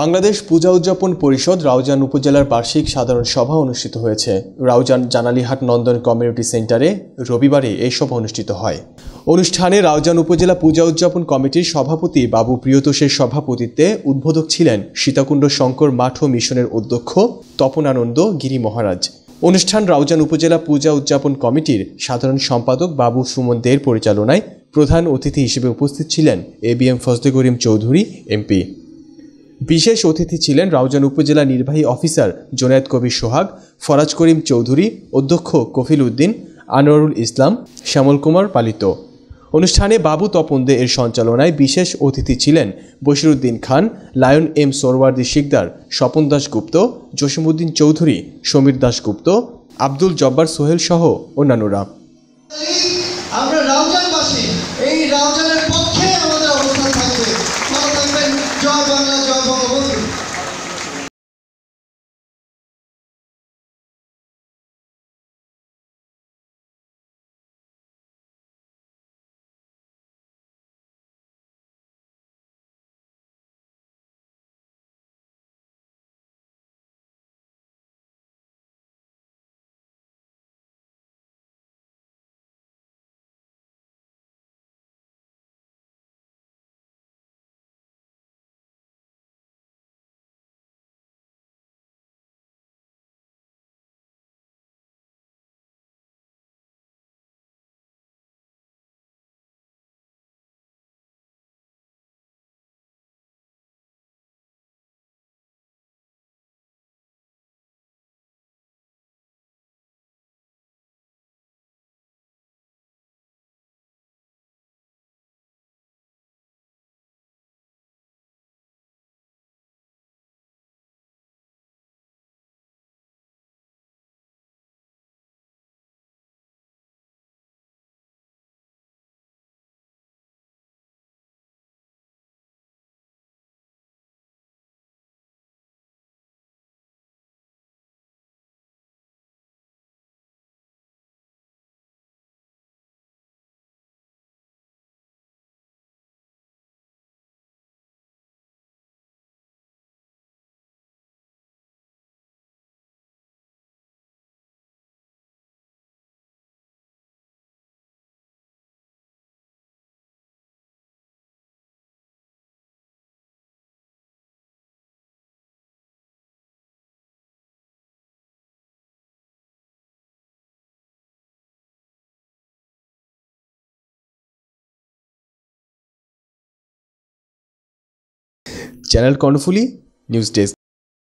বাংলাদেশ পূজা উদযাপন পরিষদ রাউজান উপজেলার বার্ষিক সাধারণ সভা অনুষ্ঠিত হয়েছে রাউজান জানালিহাট নন্দন কমিউনিটি সেন্টারে রবিবারে এই সভা অনুষ্ঠিত হয় অনুষ্ঠানে রাউজান উপজেলা পূজা উদযাপন কমিটির সভাপতি বাবু প্রিয়তোষের সভাপতিত্বে উদ্বোধক ছিলেন সীতাকুণ্ড শঙ্কর মাঠ ও মিশনের অধ্যক্ষ তপনানন্দ গিরি মহারাজ অনুষ্ঠান রাউজান উপজেলা পূজা উদযাপন কমিটির সাধারণ সম্পাদক বাবু সুমন দের পরিচালনায় প্রধান অতিথি হিসেবে উপস্থিত ছিলেন এ বি এম ফজদে করিম চৌধুরী এমপি বিশেষ অতিথি ছিলেন রাউজান উপজেলা নির্বাহী অফিসার জোনায়দ কবির সোহাগ ফরাজ করিম চৌধুরী অধ্যক্ষ কফিল উদ্দিন আনোয়ারুল ইসলাম শ্যামল কুমার পালিত অনুষ্ঠানে বাবু তপন দে এর সঞ্চালনায় বিশেষ অতিথি ছিলেন বশিরুদ্দিন খান লায়ন এম সোরওয়ার্দি শিকদার স্বপন দাসগুপ্ত জসিমুদ্দিন চৌধুরী সমীর দাশগুপ্ত আব্দুল জব্বার সোহেল সহ অন্যান্যরা আমরা রাউজানবাসী এই রাউজানের channel Konfuli News Desk.